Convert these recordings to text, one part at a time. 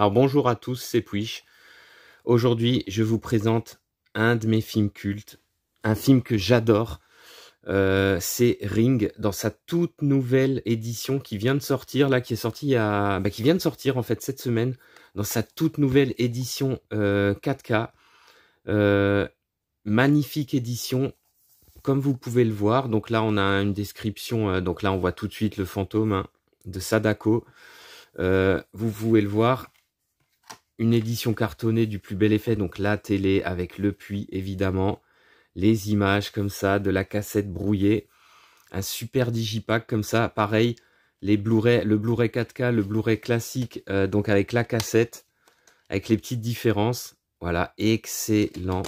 Alors bonjour à tous, c'est Puiche, Aujourd'hui, je vous présente un de mes films cultes, un film que j'adore. Euh, c'est Ring dans sa toute nouvelle édition qui vient de sortir là, qui est sortie à, bah, qui vient de sortir en fait cette semaine dans sa toute nouvelle édition 4K. Euh, euh, magnifique édition, comme vous pouvez le voir. Donc là, on a une description. donc là, on voit tout de suite le fantôme hein, de Sadako. vous pouvez le voir, une édition cartonnée du plus bel effet, donc la télé avec le puits évidemment, les images comme ça, de la cassette brouillée, un super digipack comme ça, pareil, les Blu-ray, le Blu-ray 4K, le Blu-ray classique, euh, donc avec la cassette, avec les petites différences, voilà, excellent,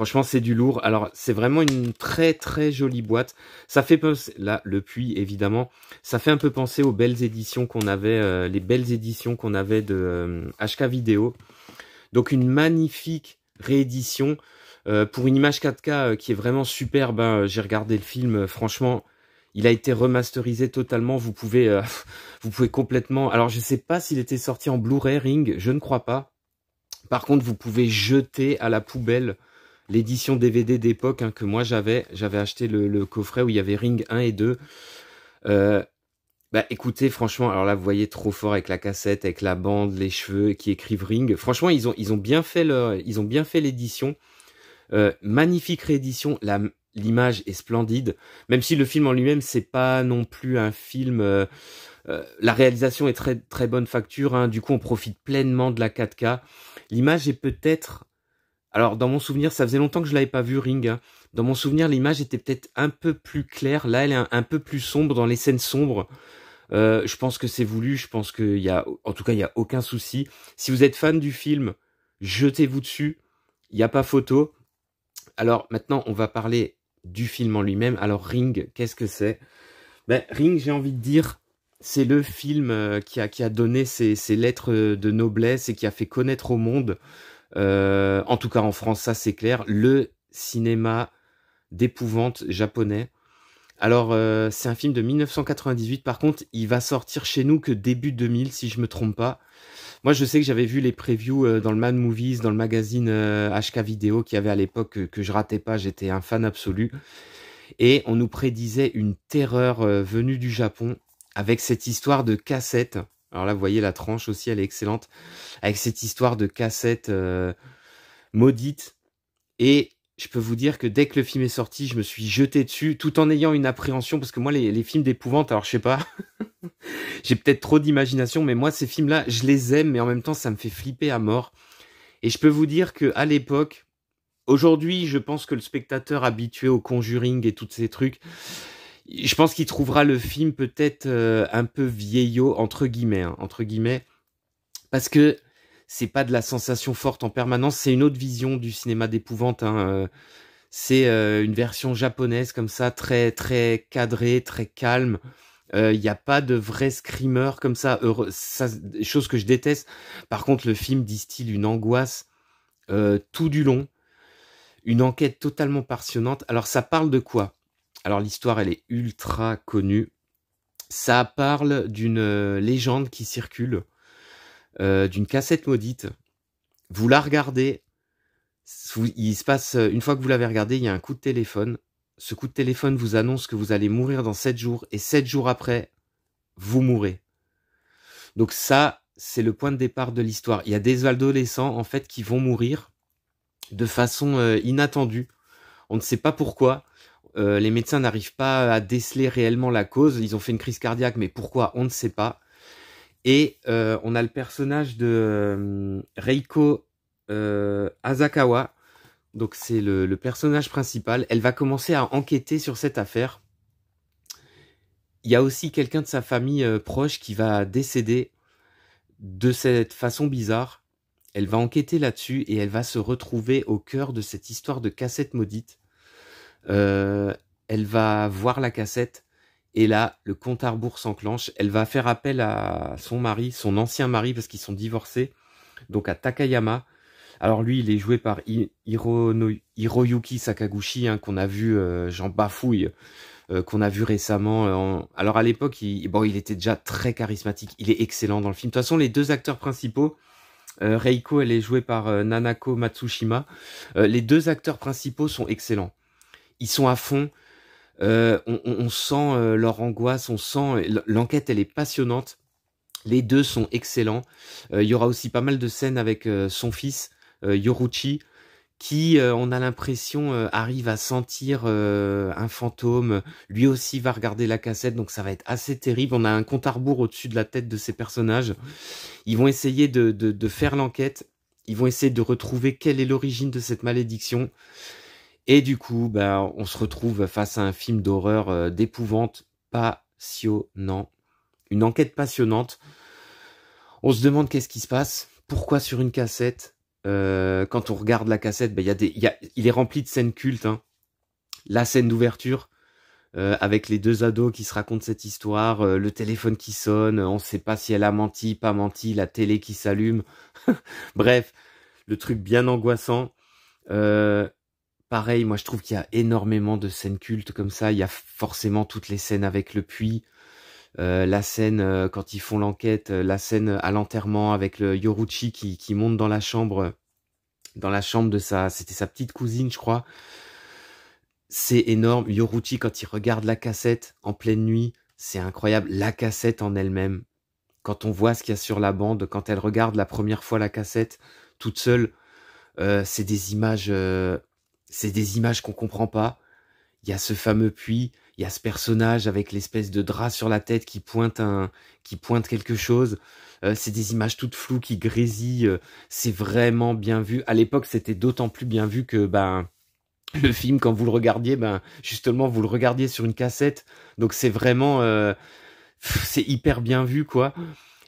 Franchement, c'est du lourd. Alors, c'est vraiment une très très jolie boîte. Ça fait penser, là, le puits évidemment, ça fait un peu penser aux belles éditions qu'on avait, euh, les belles éditions qu'on avait de HK euh, Vidéo. Donc, une magnifique réédition euh, pour une image 4K qui est vraiment superbe. Hein. J'ai regardé le film, franchement, il a été remasterisé totalement. Vous pouvez, vous pouvez complètement. Alors, je sais pas s'il était sorti en Blu-ray Ring, je ne crois pas. Par contre, vous pouvez jeter à la poubelle l'édition DVD d'époque hein, que moi j'avais. J'avais acheté le, coffret où il y avait Ring 1 et 2. Euh, bah écoutez, franchement, alors là vous voyez trop fort avec la cassette, avec la bande, les cheveux qui écrivent Ring. Franchement, ils ont ils ont bien fait leur, ils ont bien fait l'édition. Euh, magnifique réédition. La l'image est splendide, même si le film en lui-même c'est pas non plus un film. Euh, euh, la réalisation est très très bonne facture, hein. du coup on profite pleinement de la 4K. L'image est peut-être alors dans mon souvenir, ça faisait longtemps que je l'avais pas vu Ring. Hein. Dans mon souvenir, l'image était peut-être un peu plus claire. Là, elle est un, peu plus sombre dans les scènes sombres. Euh, je pense que c'est voulu. Je pense qu'il y a, en tout cas, il n'y a aucun souci. Si vous êtes fan du film, jetez-vous dessus. Il n'y a pas photo. Alors maintenant, on va parler du film en lui-même. Alors Ring, qu'est-ce que c'est ben, Ring, j'ai envie de dire, c'est le film euh, qui a, qui a donné ses lettres de noblesse et qui a fait connaître au monde euh, en tout cas, en France, ça c'est clair. Le cinéma d'épouvante japonais. Alors, euh, c'est un film de 1998. Par contre, il va sortir chez nous que début 2000, si je me trompe pas. Moi, je sais que j'avais vu les previews euh, dans le Mad Movies, dans le magazine HK Vidéo qui avait à l'époque que, je ratais pas. J'étais un fan absolu. Et on nous prédisait une terreur venue du Japon avec cette histoire de cassette alors là, vous voyez la tranche aussi, elle est excellente. Avec cette histoire de cassette euh, maudite. Et je peux vous dire que dès que le film est sorti, je me suis jeté dessus, tout en ayant une appréhension, parce que moi, les, films d'épouvante, alors je sais pas, j'ai peut-être trop d'imagination, mais moi, ces films-là, je les aime, mais en même temps, ça me fait flipper à mort. Et je peux vous dire que à l'époque, aujourd'hui, je pense que le spectateur habitué au conjuring et tous ces trucs, je pense qu'il trouvera le film peut-être euh, un peu vieillot entre guillemets, hein, entre guillemets, parce que c'est pas de la sensation forte en permanence, c'est une autre vision du cinéma d'épouvante. Hein, euh, c'est euh, une version japonaise comme ça, très très cadrée, très calme. Il n'y a pas de vrai screamer comme ça, heureux, ça, chose que je déteste. Par contre, le film distille une angoisse tout du long, une enquête totalement passionnante. Alors ça parle de quoi alors l'histoire, elle est ultra connue. Ça parle d'une euh, légende qui circule, euh, d'une cassette maudite. Vous la regardez, il se passe, euh, une fois que vous l'avez regardée, il y a un coup de téléphone. Ce coup de téléphone vous annonce que vous allez mourir dans 7 jours, et 7 jours après, vous mourrez. Donc ça, c'est le point de départ de l'histoire. Il y a des adolescents, en fait, qui vont mourir de façon inattendue. On ne sait pas pourquoi. Euh, les médecins n'arrivent pas à déceler réellement la cause. Ils ont fait une crise cardiaque, mais pourquoi On ne sait pas. Et euh, on a le personnage de euh, Reiko Azakawa. Donc c'est le, le, personnage principal. Elle va commencer à enquêter sur cette affaire. Il y a aussi quelqu'un de sa famille proche qui va décéder de cette façon bizarre. Elle va enquêter là-dessus et elle va se retrouver au cœur de cette histoire de cassette maudite euh, elle va voir la cassette et là, le compte à rebours s'enclenche. Elle va faire appel à son mari, son ancien mari, parce qu'ils sont divorcés, donc à Takayama. Alors lui, il est joué par Hiroyuki Sakaguchi, hein, qu'on a vu, euh, Jean bafouille, euh, qu'on a vu récemment. Euh, alors à l'époque, bon, il était déjà très charismatique, il est excellent dans le film. De toute façon, les deux acteurs principaux, Reiko, elle est jouée par Nanako Matsushima, les deux acteurs principaux sont excellents ils sont à fond. Euh, on, sent euh, leur angoisse, on sent euh, l'enquête, elle est passionnante. Les deux sont excellents. Il y aura aussi pas mal de scènes avec son fils Yoruchi, qui, on a l'impression, arrive à sentir un fantôme. Lui aussi va regarder la cassette, donc ça va être assez terrible. On a un compte à rebours au-dessus de la tête de ces personnages. Ils vont essayer de, de faire l'enquête. Ils vont essayer de retrouver quelle est l'origine de cette malédiction. Et du coup, ben, on se retrouve face à un film d'horreur euh, d'épouvante passionnant. Une enquête passionnante. On se demande qu'est-ce qui se passe, pourquoi sur une cassette. Euh, quand on regarde la cassette, ben, il est rempli de scènes cultes. Hein. La scène d'ouverture, euh, avec les deux ados qui se racontent cette histoire, le téléphone qui sonne, on ne sait pas si elle a menti, pas menti, la télé qui s'allume. Bref, le truc bien angoissant. Pareil, moi je trouve qu'il y a énormément de scènes cultes comme ça. Il y a forcément toutes les scènes avec le puits, euh, la scène euh, quand ils font l'enquête, euh, la scène à l'enterrement avec le Yoruchi qui, qui, monte dans la chambre, dans la chambre de sa, c'était sa petite cousine, je crois. C'est énorme. Yoruchi quand il regarde la cassette en pleine nuit, c'est incroyable. La cassette en elle-même, quand on voit ce qu'il y a sur la bande, quand elle regarde la première fois la cassette toute seule, c'est des images c'est des images qu'on comprend pas. Il y a ce fameux puits, il y a ce personnage avec l'espèce de drap sur la tête qui pointe un, qui pointe quelque chose. Euh, c'est des images toutes floues qui grésillent. c'est vraiment bien vu. À l'époque, c'était d'autant plus bien vu que ben le film, quand vous le regardiez, ben justement vous le regardiez sur une cassette. Donc c'est vraiment, euh, c'est hyper bien vu quoi.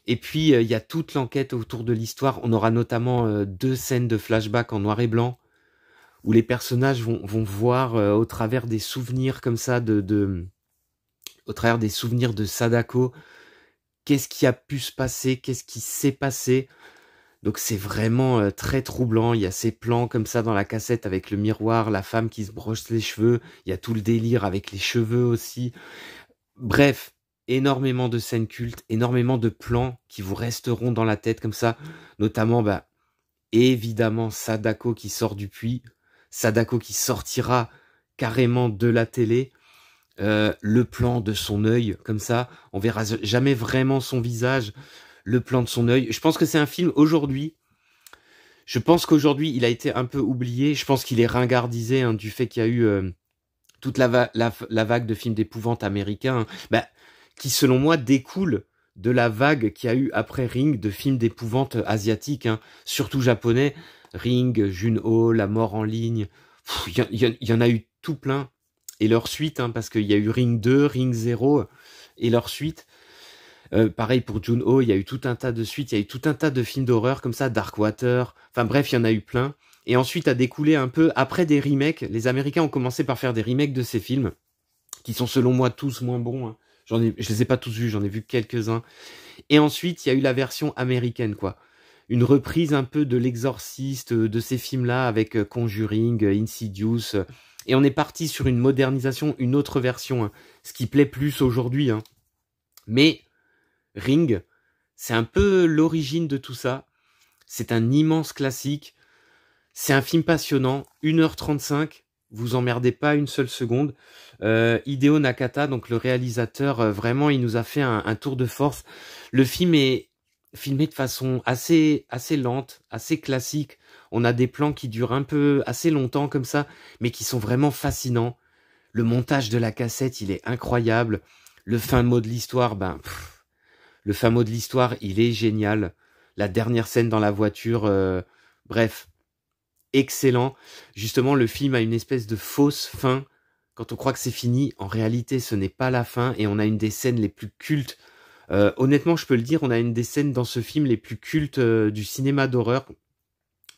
Et puis euh, il y a toute l'enquête autour de l'histoire. On aura notamment deux scènes de flashback en noir et blanc où les personnages vont, voir euh, au travers des souvenirs comme ça de, au travers des souvenirs de Sadako qu'est-ce qui a pu se passer qu'est-ce qui s'est passé donc c'est vraiment euh, très troublant il y a ces plans comme ça dans la cassette avec le miroir la femme qui se brosse les cheveux il y a tout le délire avec les cheveux aussi bref énormément de scènes cultes énormément de plans qui vous resteront dans la tête comme ça notamment bah évidemment Sadako qui sort du puits Sadako qui sortira carrément de la télé, euh, le plan de son œil comme ça, on verra jamais vraiment son visage, le plan de son œil. Je pense que c'est un film aujourd'hui. Je pense qu'aujourd'hui il a été un peu oublié. Je pense qu'il est ringardisé hein, du fait qu'il y a eu euh, toute la, vague de films d'épouvante américains, hein. bah, qui selon moi découle de la vague qu'il y a eu après Ring de films d'épouvante asiatiques, hein. surtout japonais. Ring, ho La mort en ligne. Il y, en a eu tout plein. Et leur suite, hein, parce qu'il y a eu Ring 2, Ring 0, et leur suite. Euh, pareil pour Ho il y a eu tout un tas de suites, il y a eu tout un tas de films d'horreur comme ça, Darkwater. Enfin bref, il y en a eu plein. Et ensuite a découlé un peu après des remakes. Les Américains ont commencé par faire des remakes de ces films, qui sont selon moi tous moins bons. Hein. Je ne je les ai pas tous vus, j'en ai vu quelques-uns. Et ensuite, il y a eu la version américaine, quoi une reprise un peu de l'exorciste, euh, de ces films-là avec euh, Conjuring, euh, Insidious. Et on est parti sur une modernisation, une autre version, hein, ce qui plaît plus aujourd'hui. Hein. Mais Ring, c'est un peu l'origine de tout ça. C'est un immense classique. C'est un film passionnant, 1h35, vous emmerdez pas une seule seconde. Euh, Hideo Nakata, donc le réalisateur, vraiment, il nous a fait un tour de force. Le film est, filmé de façon assez assez lente, assez classique. On a des plans qui durent un peu assez longtemps comme ça, mais qui sont vraiment fascinants. Le montage de la cassette, il est incroyable. Le fin mot de l'histoire, ben le fin mot de l'histoire, il est génial. La dernière scène dans la voiture, euh, bref, excellent. Justement, le film a une espèce de fausse fin. Quand on croit que c'est fini, en réalité, ce n'est pas la fin et on a une des scènes les plus cultes euh, honnêtement, je peux le dire, on a une des scènes dans ce film les plus cultes euh, du cinéma d'horreur.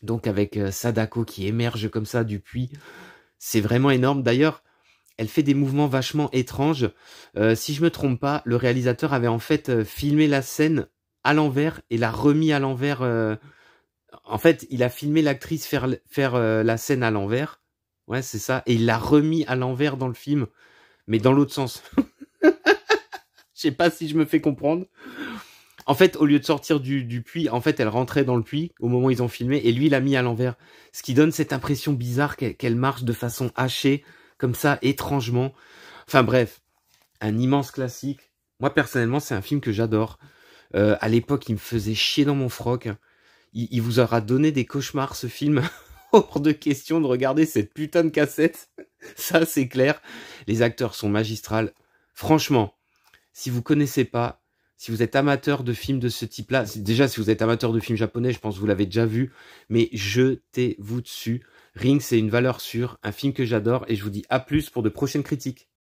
Donc avec euh, Sadako qui émerge comme ça du puits, c'est vraiment énorme. D'ailleurs, elle fait des mouvements vachement étranges. si je me trompe pas, le réalisateur avait en fait filmé la scène à l'envers et l'a remis à l'envers. En fait, il a filmé l'actrice faire, faire la scène à l'envers. Ouais, c'est ça. Et il l'a remis à l'envers dans le film, mais dans l'autre sens. Je sais pas si je me fais comprendre. En fait, au lieu de sortir du, puits, en fait, elle rentrait dans le puits au moment où ils ont filmé, et lui, il l'a mis à l'envers. Ce qui donne cette impression bizarre qu'elle marche de façon hachée, comme ça, étrangement. Enfin bref, un immense classique. Moi, personnellement, c'est un film que j'adore. Euh, à l'époque, il me faisait chier dans mon froc. Il, il vous aura donné des cauchemars, ce film. Hors de question de regarder cette putain de cassette. ça, c'est clair. Les acteurs sont magistrales. Franchement, si vous connaissez pas, si vous êtes amateur de films de ce type-là, déjà si vous êtes amateur de films japonais, je pense que vous l'avez déjà vu, mais jetez-vous dessus. Ring, c'est une valeur sûre, un film que j'adore, et je vous dis à plus pour de prochaines critiques.